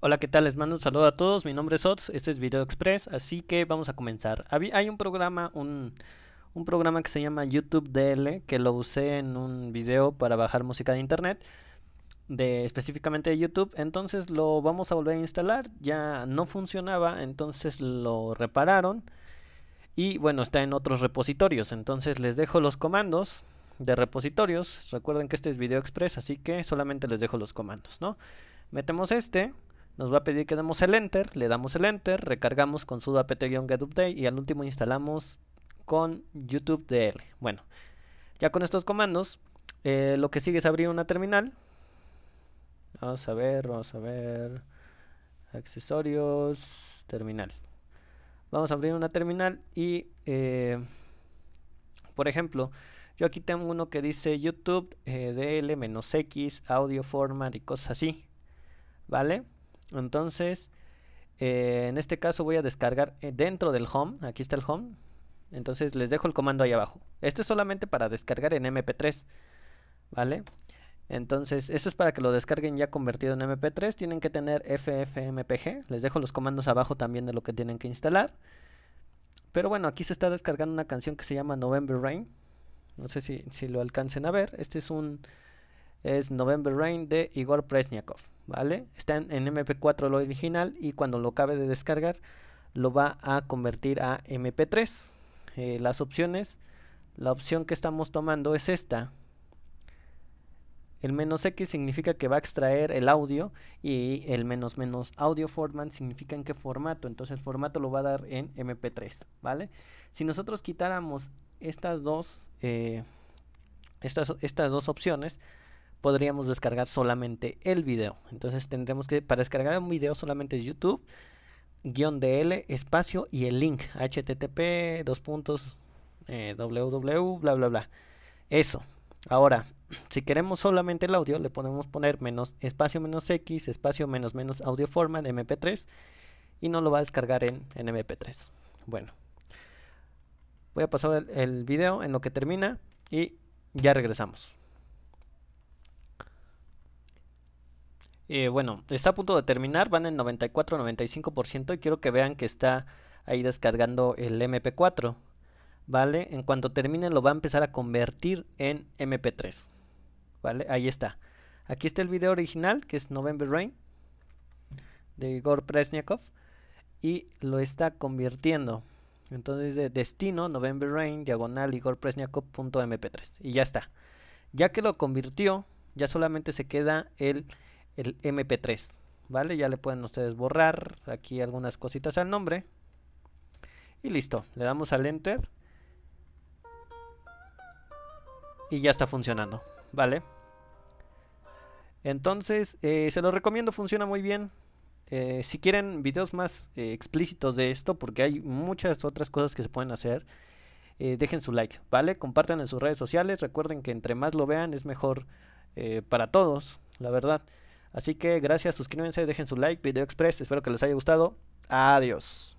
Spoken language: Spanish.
Hola, ¿qué tal? Les mando un saludo a todos. Mi nombre es Ots, este es Video Express, así que vamos a comenzar. Hay un programa, un, programa que se llama YouTube DL, que lo usé en un video para bajar música de internet, de, específicamente de YouTube. Entonces lo vamos a volver a instalar. Ya no funcionaba, entonces lo repararon. Y bueno, está en otros repositorios. Entonces les dejo los comandos de repositorios. Recuerden que este es Video Express, así que solamente les dejo los comandos, ¿no? Metemos este nos va a pedir que demos el enter, le damos el enter, recargamos con sudo apt-getupdate y al último instalamos con youtube dl. Bueno, ya con estos comandos, eh, lo que sigue es abrir una terminal. Vamos a ver, vamos a ver, accesorios, terminal. Vamos a abrir una terminal y, eh, por ejemplo, yo aquí tengo uno que dice YouTube eh, DL-X, audio format y cosas así. ¿Vale? Entonces, eh, en este caso voy a descargar eh, dentro del home. Aquí está el home. Entonces les dejo el comando ahí abajo. Esto es solamente para descargar en MP3. ¿Vale? Entonces, eso es para que lo descarguen ya convertido en MP3. Tienen que tener FFmpg. Les dejo los comandos abajo también de lo que tienen que instalar. Pero bueno, aquí se está descargando una canción que se llama November Rain. No sé si, si lo alcancen a ver. Este es un... Es November Rain de Igor Presniakov. ¿vale? Está en, MP4 lo original y cuando lo acabe de descargar lo va a convertir a MP3. Eh, las opciones, la opción que estamos tomando es esta. El menos X significa que va a extraer el audio y el menos menos audio format significa en qué formato. Entonces el formato lo va a dar en MP3, ¿vale? Si nosotros quitáramos estas dos, eh, estas dos opciones, podríamos descargar solamente el video. Entonces tendremos que, para descargar un video solamente YouTube, guión DL, espacio y el link, http, dos puntos, www, eh, bla, bla, bla. Eso. Ahora, si queremos solamente el audio, le podemos poner menos espacio menos x, espacio menos menos audio de mp3 y no lo va a descargar en, mp3. Bueno, voy a pasar el video en lo que termina y ya regresamos. Eh, bueno, está a punto de terminar, van en 94-95% y quiero que vean que está ahí descargando el MP4. ¿Vale? En cuanto termine lo va a empezar a convertir en MP3. ¿Vale? Ahí está. Aquí está el video original, que es November Rain, de Igor Presniakov, y lo está convirtiendo. Entonces, de destino, November Rain, diagonal, Igor Presniakov.mp3. Y ya está. Ya que lo convirtió, ya solamente se queda el el MP3, ¿vale? Ya le pueden ustedes borrar aquí algunas cositas al nombre. Y listo, le damos al Enter. Y ya está funcionando, ¿vale? Entonces, eh, se lo recomiendo, funciona muy bien. Eh, si quieren videos más eh, explícitos de esto, porque hay muchas otras cosas que se pueden hacer, dejen su like, ¿vale? Compartan en sus redes sociales, recuerden que entre más lo vean es mejor para todos, la verdad. Así que gracias, suscríbanse, dejen su like, Video Express, espero que les haya gustado. Adiós.